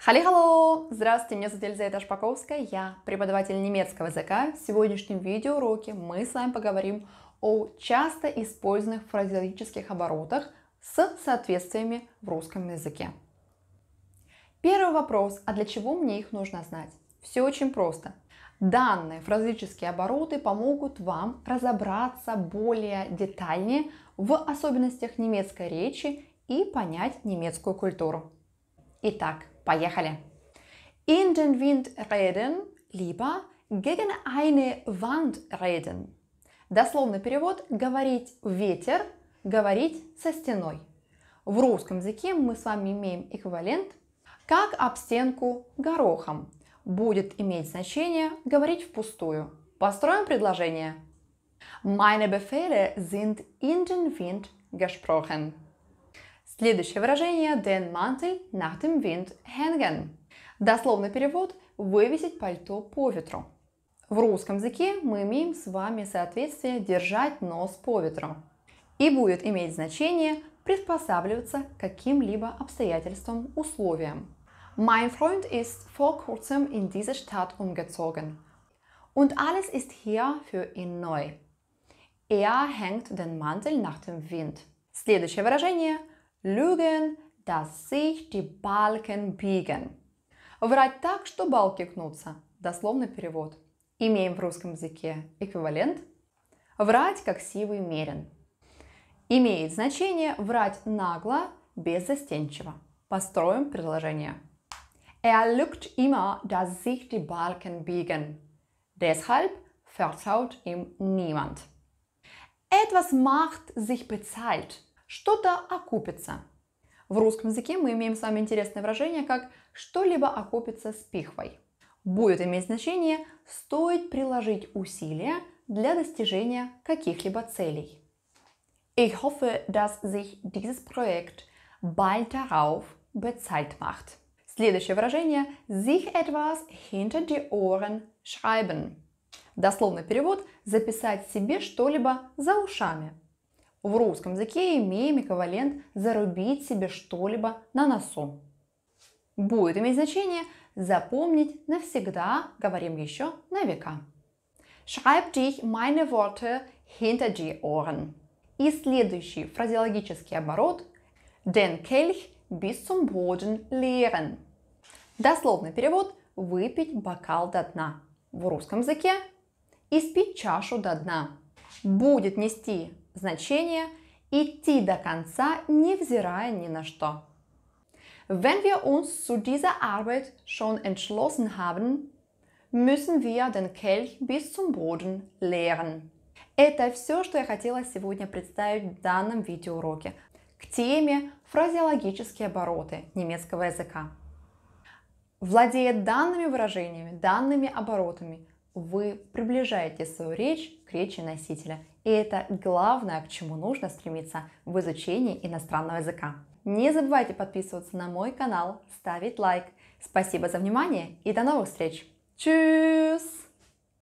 Хали хало! Здравствуйте, меня зовут Елизавета Шпаковская, я преподаватель немецкого языка. В сегодняшнем видеоуроке мы с вами поговорим о часто используемых фразеологических оборотах с соответствиями в русском языке. Первый вопрос, а для чего мне их нужно знать? Все очень просто. Данные фразеологические обороты помогут вам разобраться более детальнее в особенностях немецкой речи и понять немецкую культуру. Итак, Поехали! In den Wind reden, либо gegen eine Wand reden. Дословный перевод – говорить ветер, говорить со стеной. В русском языке мы с вами имеем эквивалент «как об стенку горохом». Будет иметь значение «говорить впустую». Построим предложение. Meine Befehle sind in den Wind gesprochen. Следующее выражение «den Mantel nach dem Wind hängen». Дословный перевод «вывесить пальто по ветру». В русском языке мы имеем с вами соответствие «держать нос по ветру» и будет иметь значение приспосабливаться к каким-либо обстоятельствам, условиям. Mein Freund ist vor kurzem in diese Stadt umgezogen und alles ist hier für ihn neu. Er hängt den Mantel nach dem Wind. Следующее выражение lügen, dass sich die Balken biegen. Врать так, что балки кнутся. Дословный перевод. Имеем в русском языке эквивалент. Врать, как сивый мерен. Имеет значение врать нагло, беззастенчиво. Построим предложение. Er lügt immer, dass sich die Balken biegen. Deshalb vertraut ihm niemand. Etwas macht sich bezahlt что-то окупится. В русском языке мы имеем с вами интересное выражение, как «что-либо окупится с пихвой». Будет иметь значение «стоит приложить усилия для достижения каких-либо целей». Ich hoffe, dass sich dieses Projekt bald darauf bezahlt macht. Следующее выражение «sich etwas hinter die Ohren schreiben». Дословный перевод «записать себе что-либо за ушами». В русском языке имеем эквивалент «зарубить себе что-либо на носу». Будет иметь значение «запомнить навсегда», говорим еще «на века». Schreib dich meine Worte hinter die Ohren. И следующий фразеологический оборот «den Kelch bis zum Boden leeren». Дословный перевод «выпить бокал до дна». В русском языке «испить чашу до дна». Будет нести Значение – идти до конца, невзирая ни на что. Wenn wir uns zu dieser Arbeit schon entschlossen haben, müssen wir den Kelch bis zum Boden leeren. Это все, что я хотела сегодня представить в данном видеоуроке к теме фразеологические обороты немецкого языка. Владея данными выражениями, данными оборотами, вы приближаете свою речь к речи носителя. И это главное, к чему нужно стремиться в изучении иностранного языка. Не забывайте подписываться на мой канал, ставить лайк. Спасибо за внимание и до новых встреч! Tschüss!